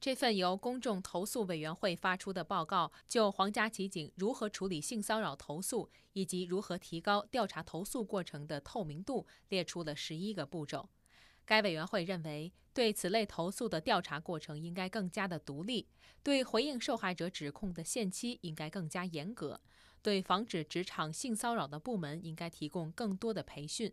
这份由公众投诉委员会发出的报告，就皇家骑警如何处理性骚扰投诉，以及如何提高调查投诉过程的透明度，列出了十一个步骤。该委员会认为，对此类投诉的调查过程应该更加的独立，对回应受害者指控的限期应该更加严格，对防止职场性骚扰的部门应该提供更多的培训。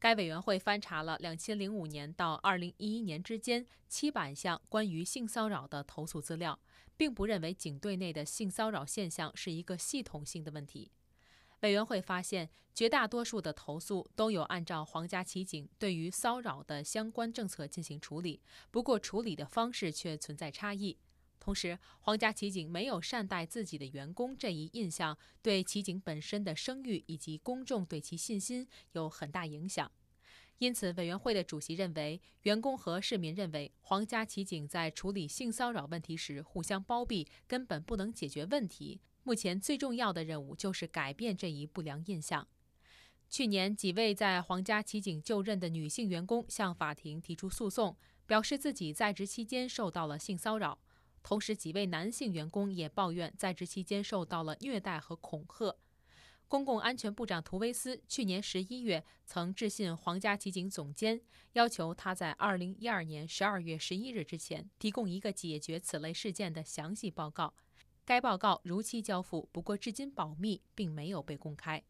该委员会翻查了两千零五年到二零一一年之间七百项关于性骚扰的投诉资料，并不认为警队内的性骚扰现象是一个系统性的问题。委员会发现，绝大多数的投诉都有按照皇家骑警对于骚扰的相关政策进行处理，不过处理的方式却存在差异。同时，皇家骑警没有善待自己的员工这一印象，对骑警本身的声誉以及公众对其信心有很大影响。因此，委员会的主席认为，员工和市民认为皇家骑警在处理性骚扰问题时互相包庇，根本不能解决问题。目前最重要的任务就是改变这一不良印象。去年，几位在皇家骑警就任的女性员工向法庭提出诉讼，表示自己在职期间受到了性骚扰。同时，几位男性员工也抱怨，在职期间受到了虐待和恐吓。公共安全部长图威斯去年十一月曾致信皇家骑警总监，要求他在二零一二年十二月十一日之前提供一个解决此类事件的详细报告。该报告如期交付，不过至今保密，并没有被公开。